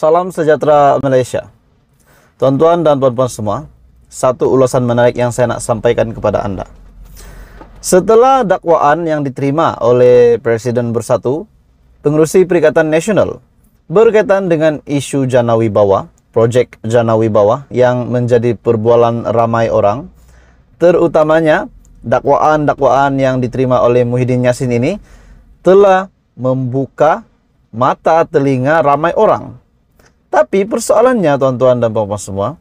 Salam sejahtera Malaysia. Tuan-tuan dan puan-puan semua, satu ulasan menarik yang saya nak sampaikan kepada anda. Setelah dakwaan yang diterima oleh Presiden Bersatu, pengurusi Perikatan Nasional berkaitan dengan isu Janawi Bawah, projek Janawi Bawah yang menjadi perbualan ramai orang, terutamanya dakwaan-dakwaan yang diterima oleh Muhyiddin Yassin ini telah membuka mata telinga ramai orang tapi persoalannya tuan-tuan dan bapak semua,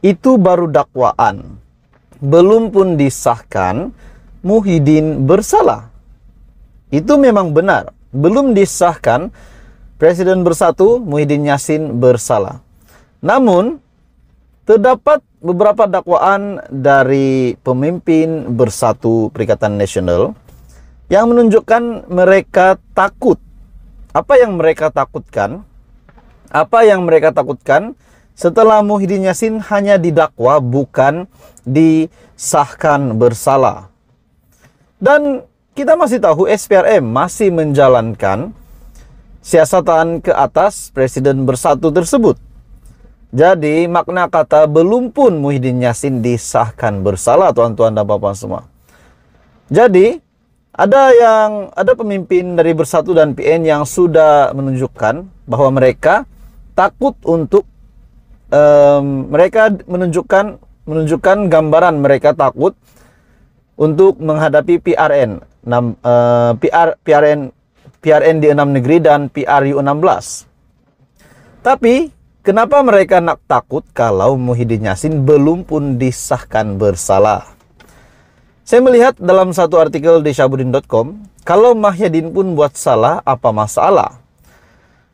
itu baru dakwaan. Belum pun disahkan, Muhyiddin bersalah. Itu memang benar. Belum disahkan, Presiden bersatu, Muhyiddin Yassin bersalah. Namun, terdapat beberapa dakwaan dari pemimpin bersatu Perikatan Nasional yang menunjukkan mereka takut. Apa yang mereka takutkan? Apa yang mereka takutkan? Setelah Muhyiddin Yassin hanya didakwa bukan disahkan bersalah. Dan kita masih tahu SPRM masih menjalankan siasatan ke atas Presiden Bersatu tersebut. Jadi makna kata belum pun Muhyiddin Yassin disahkan bersalah tuan-tuan dan bapak semua. Jadi ada yang ada pemimpin dari Bersatu dan PN yang sudah menunjukkan bahwa mereka takut untuk um, mereka menunjukkan menunjukkan gambaran mereka takut untuk menghadapi PRN 6 uh, eh, PR PRN PRN di enam negeri dan PRU 16. Tapi kenapa mereka nak takut kalau Muhyiddin Yassin belum pun disahkan bersalah? Saya melihat dalam satu artikel di syabudin.com, kalau Mahyadin pun buat salah apa masalah?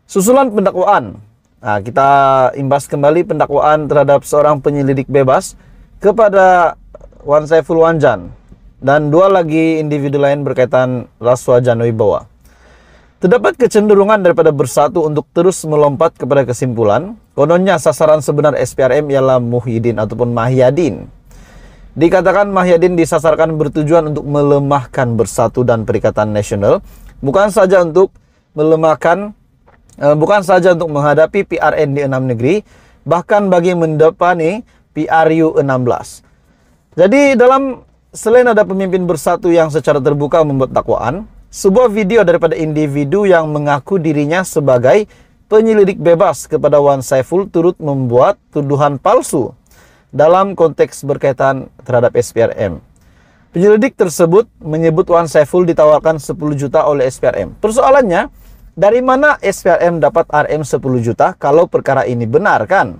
Susulan pendakwaan Nah, kita imbas kembali pendakwaan terhadap seorang penyelidik bebas kepada Wan Saiful Wanjan dan dua lagi individu lain berkaitan Raswa Janowibowo. Terdapat kecenderungan daripada bersatu untuk terus melompat kepada kesimpulan, kononnya sasaran sebenar SPRM ialah Muhyiddin ataupun Mahyadin. Dikatakan Mahyadin disasarkan bertujuan untuk melemahkan bersatu dan perikatan nasional, bukan saja untuk melemahkan Eh, bukan saja untuk menghadapi PRN di enam negeri, bahkan bagi mendepani PRU 16. Jadi dalam selain ada pemimpin bersatu yang secara terbuka membuat dakwaan, sebuah video daripada individu yang mengaku dirinya sebagai penyelidik bebas kepada Wan Saiful turut membuat tuduhan palsu dalam konteks berkaitan terhadap SPRM. Penyelidik tersebut menyebut Wan Saiful ditawarkan 10 juta oleh SPRM. Persoalannya, dari mana SPRM dapat RM 10 juta kalau perkara ini benar kan?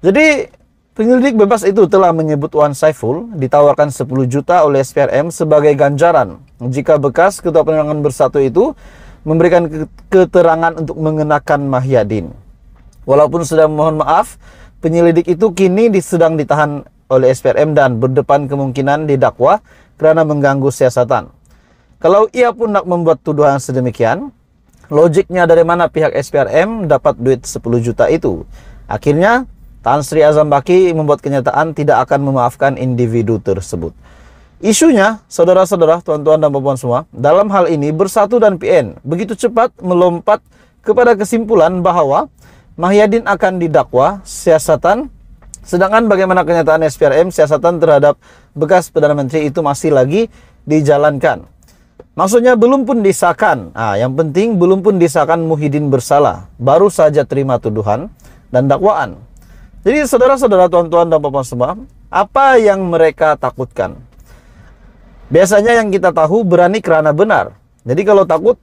Jadi penyelidik bebas itu telah menyebut Wan Saiful ditawarkan 10 juta oleh SPRM sebagai ganjaran jika bekas Ketua Penerangan Bersatu itu memberikan keterangan untuk mengenakan Mahyadin. Walaupun sudah mohon maaf, penyelidik itu kini sedang ditahan oleh SPRM dan berdepan kemungkinan didakwa karena mengganggu siasatan. Kalau ia pun nak membuat tuduhan sedemikian, logiknya dari mana pihak SPRM dapat duit 10 juta itu. Akhirnya, Tan Sri Azam Baki membuat kenyataan tidak akan memaafkan individu tersebut. Isunya, saudara-saudara, tuan-tuan dan puan semua, dalam hal ini Bersatu dan PN begitu cepat melompat kepada kesimpulan bahwa Mahyadin akan didakwa siasatan Sedangkan bagaimana kenyataan SPRM siasatan terhadap bekas Perdana Menteri itu masih lagi dijalankan. Maksudnya belum pun disahkan. Ah, yang penting belum pun disahkan Muhyiddin bersalah. Baru saja terima tuduhan dan dakwaan. Jadi saudara-saudara tuan-tuan dan bapak semua, apa yang mereka takutkan? Biasanya yang kita tahu berani kerana benar. Jadi kalau takut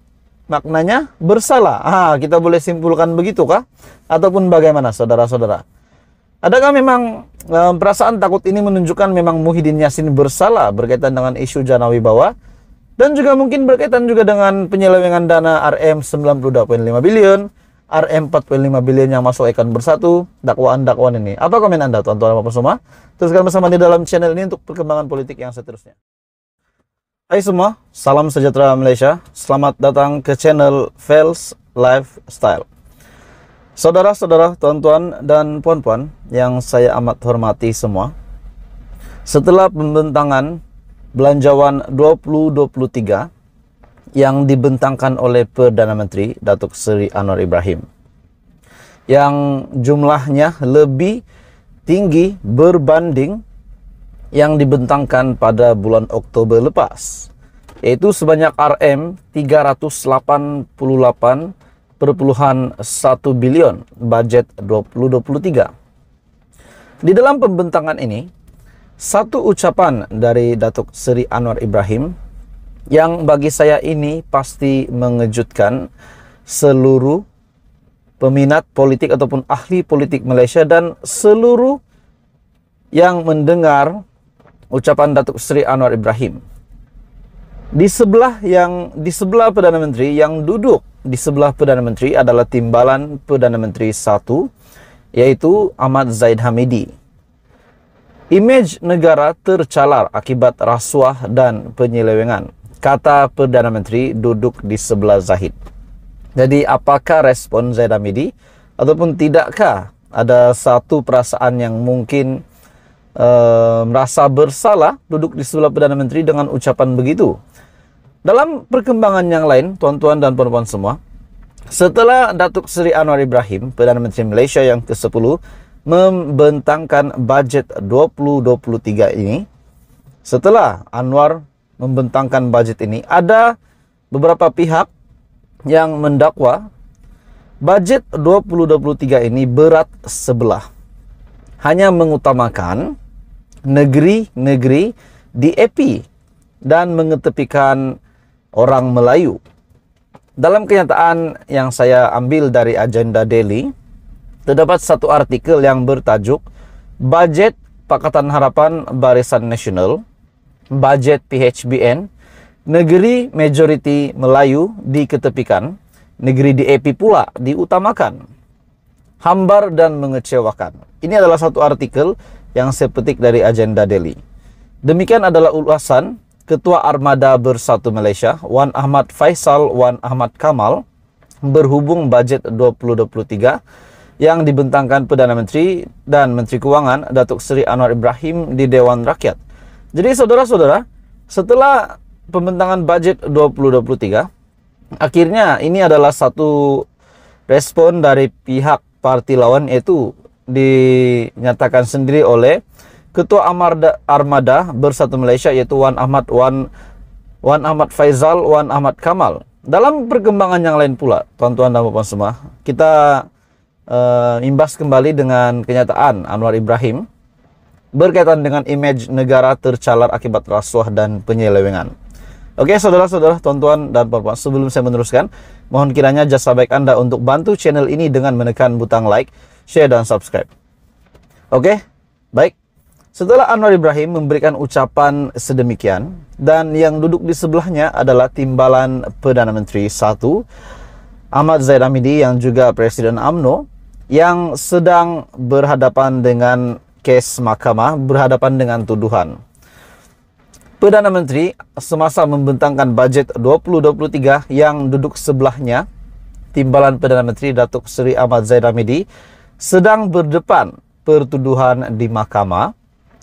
maknanya bersalah. Ah, kita boleh simpulkan begitu kah? Ataupun bagaimana saudara-saudara? Adakah memang eh, perasaan takut ini menunjukkan memang Muhyiddin yassin bersalah berkaitan dengan isu Janawi bawah? Dan juga mungkin berkaitan juga dengan penyelewengan dana RM 92,5 billion, RM 4,5 billion yang masuk ikan bersatu, dakwaan-dakwaan ini. Apa komen Anda tuan-tuan maupun semua? Teruskan bersama di dalam channel ini untuk perkembangan politik yang seterusnya. Hai semua, salam sejahtera Malaysia. Selamat datang ke channel Fels Lifestyle. Saudara-saudara, tuan-tuan, dan puan-puan yang saya amat hormati semua. Setelah pembentangan belanjawan 2023 yang dibentangkan oleh Perdana Menteri Datuk Seri Anwar Ibrahim yang jumlahnya lebih tinggi berbanding yang dibentangkan pada bulan Oktober lepas yaitu sebanyak RM 388,1 bilion budget 2023. Di dalam pembentangan ini satu ucapan dari Datuk Seri Anwar Ibrahim yang bagi saya ini pasti mengejutkan seluruh peminat politik ataupun ahli politik Malaysia dan seluruh yang mendengar ucapan Datuk Seri Anwar Ibrahim. Di sebelah yang di sebelah Perdana Menteri yang duduk di sebelah Perdana Menteri adalah timbalan Perdana Menteri satu yaitu Ahmad Zaid Hamidi Imej negara tercalar akibat rasuah dan penyelewengan, kata Perdana Menteri duduk di sebelah Zahid. Jadi apakah respon Zaid Amidi ataupun tidakkah ada satu perasaan yang mungkin uh, merasa bersalah duduk di sebelah Perdana Menteri dengan ucapan begitu? Dalam perkembangan yang lain, tuan-tuan dan puan-puan semua, setelah Datuk Seri Anwar Ibrahim, Perdana Menteri Malaysia yang ke-10, membentangkan budget 2023 ini, setelah Anwar membentangkan budget ini, ada beberapa pihak yang mendakwa budget 2023 ini berat sebelah. Hanya mengutamakan negeri-negeri di EPI dan mengetepikan orang Melayu. Dalam kenyataan yang saya ambil dari agenda Daily, terdapat satu artikel yang bertajuk Budget Pakatan Harapan Barisan Nasional, Budget PHBN, Negeri Majority Melayu diketepikan, negeri DAP pula diutamakan. Hambar dan mengecewakan. Ini adalah satu artikel yang saya petik dari agenda Delhi. Demikian adalah ulasan Ketua Armada Bersatu Malaysia, Wan Ahmad Faisal Wan Ahmad Kamal, berhubung budget 2023 yang dibentangkan Perdana Menteri dan Menteri Keuangan Datuk Seri Anwar Ibrahim di Dewan Rakyat. Jadi saudara-saudara, setelah pembentangan budget 2023, akhirnya ini adalah satu respon dari pihak parti lawan yaitu dinyatakan sendiri oleh Ketua Amarda, Armada Bersatu Malaysia yaitu Wan Ahmad Wan Wan Ahmad Faizal, Wan Ahmad Kamal. Dalam perkembangan yang lain pula, tuan-tuan dan puan semua, kita uh, imbas kembali dengan kenyataan Anwar Ibrahim berkaitan dengan image negara tercalar akibat rasuah dan penyelewengan. Oke saudara-saudara, tuan-tuan dan puan sebelum saya meneruskan, mohon kiranya jasa baik Anda untuk bantu channel ini dengan menekan butang like, share, dan subscribe. Oke, baik. Setelah Anwar Ibrahim memberikan ucapan sedemikian, dan yang duduk di sebelahnya adalah timbalan Perdana Menteri 1, Ahmad Zaid Hamidi yang juga Presiden AMNO yang sedang berhadapan dengan kes mahkamah berhadapan dengan tuduhan. Perdana Menteri semasa membentangkan bajet 2023 yang duduk sebelahnya, Timbalan Perdana Menteri Datuk Seri Ahmad Zaid Hamidi sedang berdepan pertuduhan di mahkamah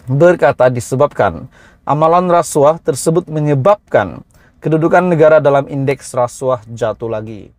berkata disebabkan amalan rasuah tersebut menyebabkan kedudukan negara dalam indeks rasuah jatuh lagi.